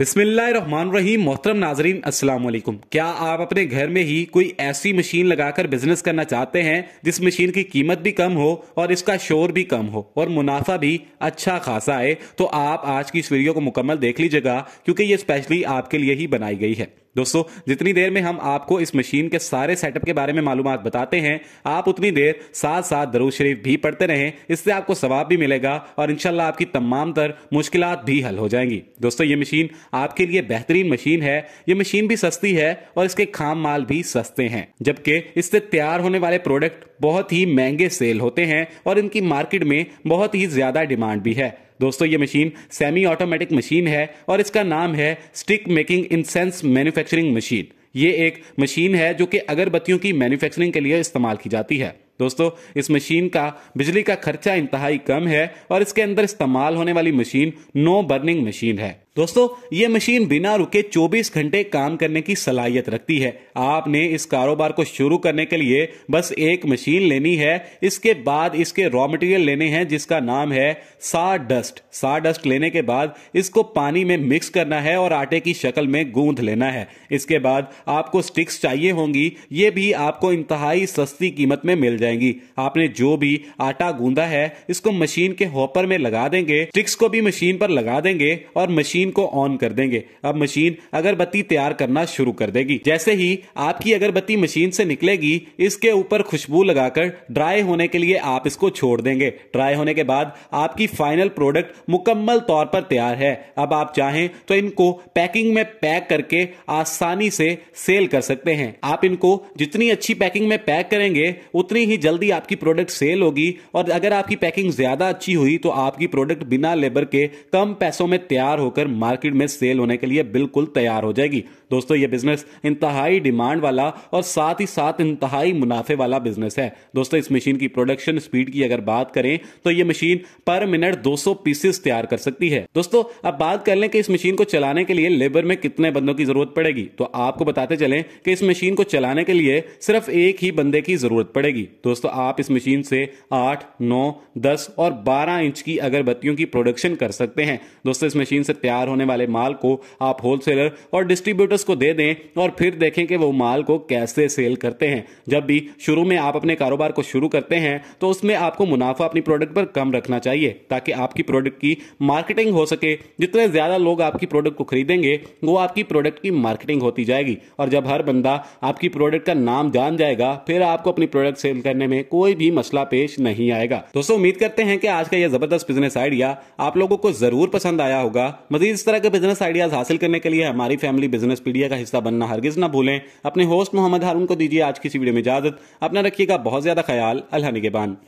बिस्मिल्लाहिर्रहमानिर्रहीम मोहतरम नाजरीन अस्सलाम वालेकुम क्या आप अपने घर में ही कोई ऐसी मशीन लगाकर बिजनेस करना चाहते हैं जिस मशीन की कीमत भी कम हो और इसका शोर भी कम हो और मुनाफा भी अच्छा खासा है तो आप आज की इस वीडियो को मुकम्मल देख लीजिएगा क्योंकि ये स्पेशली आपके लिए ही बनाई गई है दोस्तों जितनी देर में हम आपको इस मशीन के सारे सेटअप के बारे में मालूम बताते हैं आप उतनी देर साथ साथ दरूज शरीफ भी पढ़ते रहें इससे आपको सवाब भी मिलेगा और इनशाला आपकी तमाम तर मुश्किल भी हल हो जाएंगी दोस्तों ये मशीन आपके लिए बेहतरीन मशीन है ये मशीन भी सस्ती है और इसके खाम माल भी सस्ते हैं जबकि इससे तैयार होने वाले प्रोडक्ट बहुत ही महंगे सेल होते हैं और इनकी मार्केट में बहुत ही ज्यादा डिमांड भी है दोस्तों ये मशीन सेमी ऑटोमेटिक मशीन है और इसका नाम है stick making incense manufacturing machine ये एक मशीन है जो कि अगरबत्तियों की मैन्युफैक्चरिंग के लिए इस्तेमाल की जाती है दोस्तों इस मशीन का बिजली का खर्चा इंतहाई कम है और इसके अंदर इस्तेमाल होने वाली मशीन नो बर्निंग मशीन है दोस्तों ये मशीन बिना रुके 24 घंटे काम करने की सलाहियत रखती है आपने इस कारोबार को शुरू करने के लिए बस एक मशीन लेनी है इसके बाद इसके रॉ मटेरियल लेने हैं जिसका नाम है सा डस्ट सा डस्ट लेने के बाद इसको पानी में मिक्स करना है और आटे की शक्ल में गूंद लेना है इसके बाद आपको स्टिक्स चाहिए होंगी ये भी आपको इंतहाई सस्ती कीमत में मिल जाए जाएंगी आपने जो भी आटा गूंदा है इसको मशीन के हॉपर में लगा देंगे ट्रिक्स को भी मशीन पर लगा देंगे और मशीन को ऑन कर देंगे अब मशीन अगरबत्ती तैयार करना शुरू कर देगी जैसे ही आपकी अगरबत्ती मशीन से निकलेगी इसके ऊपर खुशबू लगाकर ड्राई होने के लिए आप इसको छोड़ देंगे ड्राई होने के बाद आपकी फाइनल प्रोडक्ट मुकम्मल तौर पर तैयार है अब आप चाहें तो इनको पैकिंग में पैक करके आसानी से सेल कर सकते हैं आप इनको जितनी अच्छी पैकिंग में पैक करेंगे उतनी ही जल्दी आपकी प्रोडक्ट सेल होगी और अगर आपकी पैकिंग ज़्यादा अच्छी हुई तो आपकी प्रोडक्ट बिना लेबर के कम पैसों में तैयार होकर मार्केट में सेल होने के लिए बिल्कुल तैयार हो जाएगी दोस्तों ये बिजनेस इंतहाई डिमांड वाला और साथ ही साथ इंतहाई मुनाफे वाला बिजनेस है दोस्तों इस मशीन की प्रोडक्शन स्पीड की अगर बात करें तो ये मशीन पर मिनट 200 पीसेस तैयार कर सकती है दोस्तों अब बात कर लें कि इस मशीन को चलाने के लिए लेबर में कितने बंदों की जरूरत पड़ेगी तो आपको बताते चले कि इस मशीन को चलाने के लिए सिर्फ एक ही बंदे की जरूरत पड़ेगी तो दोस्तों आप इस मशीन से आठ नौ दस और बारह इंच की अगरबत्तियों की प्रोडक्शन कर सकते हैं दोस्तों इस मशीन से तैयार होने वाले माल को आप होलसेलर और डिस्ट्रीब्यूटर्स को दे दें और फिर देखें कि वो माल को कैसे सेल करते हैं जब भी शुरू में आप अपने कारोबार को शुरू करते हैं तो उसमें आपको मुनाफा अपनी प्रोडक्ट पर कम रखना चाहिए ताकि आपकी प्रोडक्ट की मार्केटिंग हो सके जितने ज़्यादा लोग आपकी प्रोडक्ट को खरीदेंगे वो आपकी प्रोडक्ट की मार्केटिंग होती जाएगी और जब हर बंदा आपकी प्रोडक्ट का नाम जान जाएगा फिर आपको अपनी प्रोडक्ट सेल करने में कोई भी मसला पेश नहीं आएगा दोस्तों उम्मीद करते हैं कि आज का यह जबरदस्त बिजनेस आइडिया आप लोगों को जरूर पसंद आया होगा मजीद इस तरह के बिजनेस आइडियाज हासिल करने के लिए हमारी फैमिली बिजनेस पीडिया का हिस्सा बनना हरगिज ना भूलें अपने होस्ट मोहम्मद हारून को दीजिए आज की वीडियो में इजाजत अपना रखिएगा बहुत ज्यादा ख्याल अल्लाह निगेबान